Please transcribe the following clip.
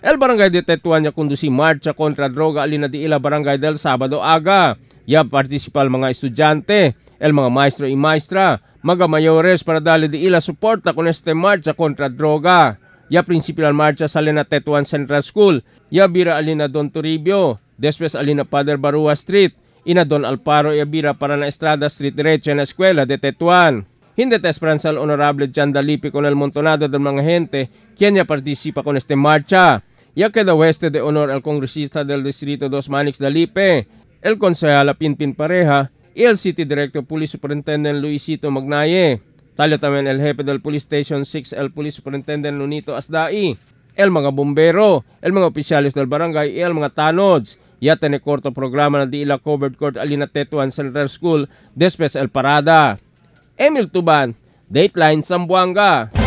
El Barangay de Tetuanya conduci marcha contra droga alina di ila barangay del Sabado aga. Ya participal mga estudyante, el mga maestro y maestra, mga mayores para dali di ila suporta con este marcha contra droga. Ya principal marcha sa alina Tetuan Central School, ya bira alina Don Toribio, después alina Pader Barua Street, ina Don Alparo ya bira para na Estrada Street derecha na eskwela de Tetuan. Hindi te esperanza al honorable Jan Dalipi con el montonado del mga gente, quien ya partisipa con este marcha ya que da de honor al congresista del Distrito 2 Manix Dalipe, el concejal Pinpin Pareja y el City Director Police Superintendent Luisito Magnaye. Tala también el jefe del Police Station 6, el Police Superintendent Lunito Asdai, el mga bombero, el mga opisyales del barangay y el mga tanods. Yata ni korto programa na diila covered court alina Tetuan Central School, Despes El Parada. Emil Tuban, Dateline Sambuanga.